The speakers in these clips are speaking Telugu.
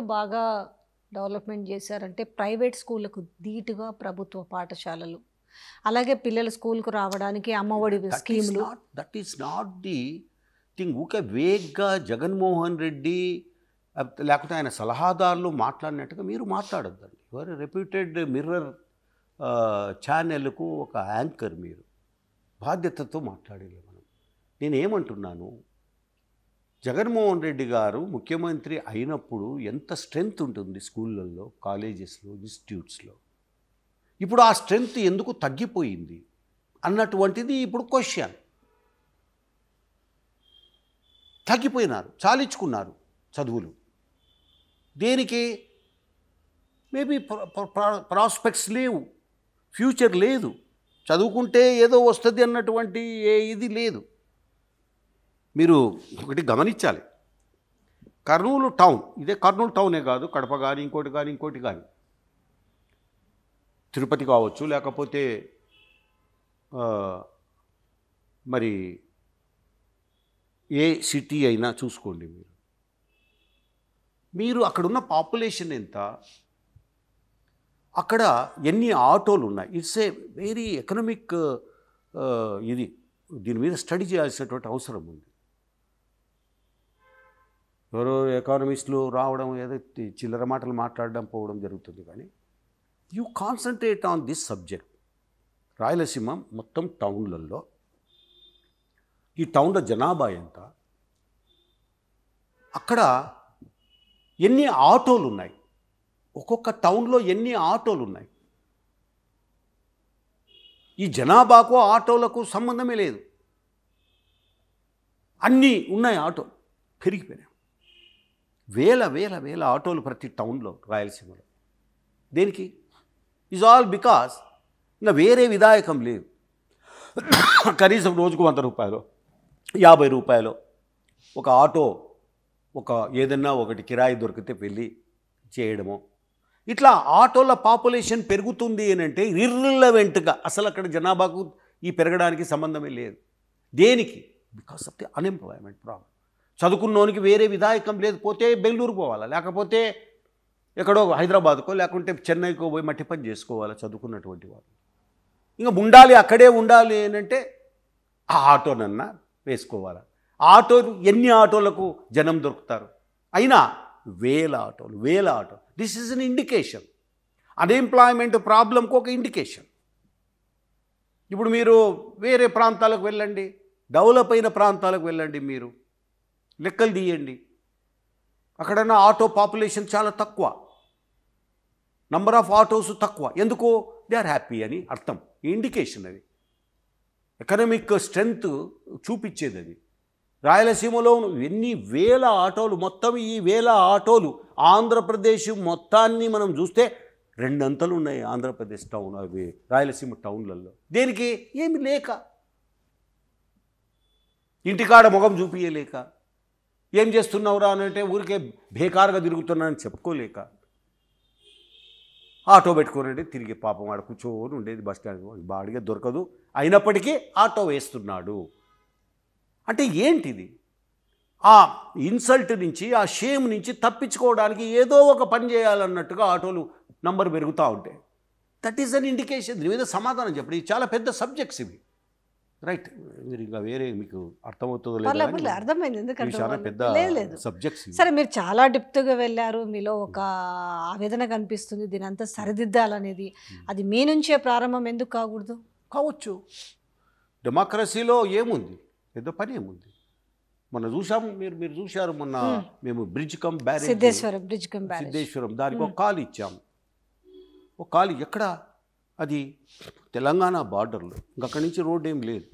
స్కూళ్ళు బాగా డెవలప్మెంట్ చేశారంటే ప్రైవేట్ స్కూళ్ళకు ధీటుగా ప్రభుత్వ పాఠశాలలు అలాగే పిల్లల స్కూల్కు రావడానికి అమ్మఒడి స్కీములు that is not the thing ఊకే వేగ్గా జగన్మోహన్ రెడ్డి లేకపోతే ఆయన సలహాదారులు మాట్లాడినట్టుగా మీరు మాట్లాడద్దండి వారి రెప్యూటెడ్ మిర్రర్ ఛానల్కు ఒక యాంకర్ మీరు బాధ్యతతో మాట్లాడేది మనం నేనేమంటున్నాను జగన్మోహన్ రెడ్డి గారు ముఖ్యమంత్రి అయినప్పుడు ఎంత స్ట్రెంగ్త్ ఉంటుంది స్కూళ్ళల్లో కాలేజెస్లో ఇన్స్టిట్యూట్స్లో ఇప్పుడు ఆ స్ట్రెంగ్త్ ఎందుకు తగ్గిపోయింది అన్నటువంటిది ఇప్పుడు క్వశ్చన్ తగ్గిపోయినారు చాలించుకున్నారు చదువులు దేనికి మేబీ ప్రాస్పెక్ట్స్ లేవు ఫ్యూచర్ లేదు చదువుకుంటే ఏదో వస్తుంది అన్నటువంటి ఏ ఇది లేదు మీరు ఒకటి గమనించాలి కర్నూలు టౌన్ ఇదే కర్నూలు టౌనే కాదు కడప కానీ ఇంకోటి కానీ ఇంకోటి కానీ తిరుపతి కావచ్చు లేకపోతే మరి ఏ సిటీ అయినా చూసుకోండి మీరు మీరు అక్కడున్న పాపులేషన్ ఎంత అక్కడ ఎన్ని ఆటోలు ఉన్నాయి ఇట్స్ ఏ వెరీ ఎకనమిక్ ఇది దీని మీద స్టడీ చేయాల్సినటువంటి అవసరం ఉంది ఎవరో ఎకానమిస్టులు రావడం ఏదో చిల్లర మాటలు మాట్లాడడం పోవడం జరుగుతుంది కానీ you concentrate on this subject Rayalaseema మొత్తం టౌన్లలో ఈ టౌన్ల జనాభా ఎంత అక్కడ ఎన్ని ఆటోలు ఉన్నాయి ఒక్కొక్క టౌన్లో ఎన్ని ఆటోలు ఉన్నాయి ఈ జనాభాకు ఆటోలకు సంబంధమే లేదు అన్నీ ఉన్నాయి ఆటో పెరిగిపోయినాయి వేల వేల వేల ఆటోలు ప్రతి టౌన్లో రాయలసీమలో దేనికి ఈజ్ ఆల్ బికాస్ ఇంకా వేరే విధాయకం లేదు కనీసం రోజుకు వంద రూపాయలు యాభై రూపాయలు ఒక ఆటో ఒక ఏదన్నా ఒకటి కిరాయి దొరికితే వెళ్ళి చేయడము ఇట్లా ఆటోల పాపులేషన్ పెరుగుతుంది అని అంటే ఇర్రిలవెంట్గా అసలు అక్కడ జనాభాకు ఈ పెరగడానికి సంబంధమే లేదు దేనికి because of the unemployment problem చదువుకున్నోనికి వేరే విధాయకం లేదు పోతే బెంగళూరు పోవాలా లేకపోతే ఎక్కడో హైదరాబాద్కో లేకుంటే చెన్నైకో పోయి మట్టి పని చేసుకోవాలి చదువుకున్నటువంటి వాళ్ళు ఇంకా ఉండాలి అక్కడే ఉండాలి ఏంటంటే ఆ ఆటోనన్నా వేసుకోవాలి ఆటో ఎన్ని ఆటోలకు జనం దొరుకుతారు అయినా వేల ఆటోలు వేల auto this is an indication unemployment ప్రాబ్లంకు ఒక ఇండికేషన్ ఇప్పుడు మీరు వేరే ప్రాంతాలకు వెళ్ళండి డెవలప్ అయిన ప్రాంతాలకు వెళ్ళండి మీరు లెక్కలు తీయండి అక్కడన్నా ఆటో పాపులేషన్ చాలా తక్కువ నంబర్ ఆఫ్ ఆటోస్ తక్కువ ఎందుకో దే ఆర్ హ్యాపీ అని అర్థం ఇండికేషన్ అది ఎకనామిక్ స్ట్రెంగ్త్ చూపించేది అది రాయలసీమలో ఎన్ని వేల ఆటోలు మొత్తం ఈ వేల ఆటోలు ఆంధ్రప్రదేశ్ మొత్తాన్ని మనం చూస్తే రెండంతలు ఉన్నాయి ఆంధ్రప్రదేశ్ టౌన్ అవి రాయలసీమ టౌన్లలో దేనికి ఏమి లేక ఇంటికాడ ముఖం చూపించలేక ఏం చేస్తున్నావురా అని అంటే ఊరికే బేకారుగా తిరుగుతున్నానని చెప్పుకోలేక ఆటో పెట్టుకోనంటే తిరిగి పాపం వాడు కూర్చోని ఉండేది బస్ స్టాండ్ బాడిగా దొరకదు అయినప్పటికీ ఆటో వేస్తున్నాడు అంటే ఏంటిది ఆ ఇన్సల్ట్ నుంచి ఆ షేమ్ నుంచి తప్పించుకోవడానికి ఏదో ఒక పని చేయాలన్నట్టుగా ఆటోలు నంబర్ పెరుగుతూ ఉంటాయి దట్ ఈస్ అన్ ఇండికేషన్ దీని మీద సమాధానం చెప్పండి చాలా పెద్ద సబ్జెక్ట్స్ ఇవి రైట్ మీరు ఇంకా వేరే మీకు అర్థమవుతుందో లేదు అర్థమైంది ఎందుకంటే పెద్ద సబ్జెక్ట్స్ సరే మీరు చాలా డిప్త్గా వెళ్ళారు మీలో ఒక ఆవేదన కనిపిస్తుంది దీని అంతా సరిదిద్దాలనేది అది మీ నుంచే ప్రారంభం ఎందుకు కాకూడదు కావచ్చు డెమోక్రసీలో ఏముంది ఏదో పని ఏముంది మొన్న చూసాం మీరు మీరు చూశారు మొన్న మేము bridge cum barrage Siddheswaram bridge cum Siddheswaram దానికి ఒక కాల్ ఇచ్చాము ఒక కాల్ ఎక్కడ అది తెలంగాణ బార్డర్లో అక్కడి నుంచి రోడ్ ఏం లేదు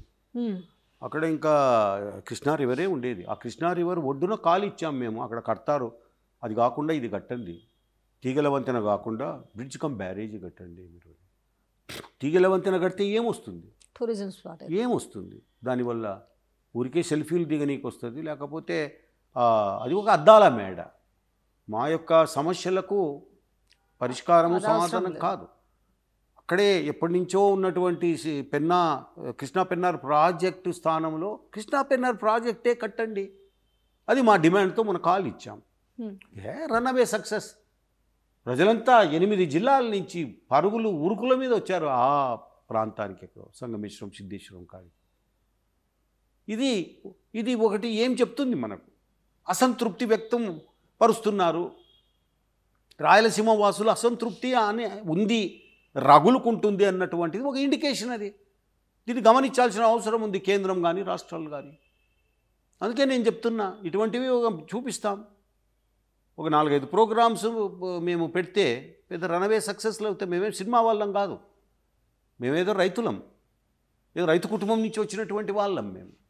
అక్కడ ఇంకా కృష్ణా రివరే ఉండేది ఆ కృష్ణా రివర్ ఒడ్డున కాలు ఇచ్చాం మేము అక్కడ కడతారు అది కాకుండా ఇది కట్టండి తీగల వంతెన కాకుండా బ్రిడ్జ్ కమ్ బ్యారేజ్ కట్టండి మీరు తీగల వంతెన కడితే ఏమొస్తుంది టూరిజం స్పాట్ ఏమొస్తుంది దానివల్ల ఊరికే సెల్ఫీలు దిగనీకి వస్తుంది లేకపోతే అది ఒక అద్దాల మేడ మా యొక్క సమస్యలకు పరిష్కారము సమాధానం కాదు అక్కడే ఎప్పటి నుంచో ఉన్నటువంటి పెన్నా కృష్ణా పెన్నార్ ప్రాజెక్టు స్థానంలో కృష్ణా పెన్నార్ ప్రాజెక్టే కట్టండి అది మా డిమాండ్తో మన కాల్ ఇచ్చాం ఏ రన్ అవే సక్సెస్ ప్రజలంతా ఎనిమిది జిల్లాల నుంచి పరుగులు ఉరుకుల మీద వచ్చారు ఆ ప్రాంతానికి ఎక్కడో సంగమేశ్వరం సిద్ధేశ్వరం కాడి ఇది ఇది ఒకటి ఏం చెప్తుంది మనకు అసంతృప్తి వ్యక్తం పరుస్తున్నారు రాయలసీమ వాసులు అసంతృప్తి అని ఉంది రగులుకుంటుంది అన్నటువంటిది ఒక ఇండికేషన్ అది దీన్ని గమనించాల్సిన అవసరం ఉంది కేంద్రం కానీ రాష్ట్రాలు కానీ అందుకే నేను చెప్తున్నా ఇటువంటివి ఒక చూపిస్తాం ఒక నాలుగైదు ప్రోగ్రామ్స్ మేము పెడితే పెద్ద రనవే సక్సెస్లు అవుతాయి మేమేం సినిమా వాళ్ళం కాదు మేమేదో రైతులం ఏదో రైతు కుటుంబం నుంచి వచ్చినటువంటి వాళ్ళం మేము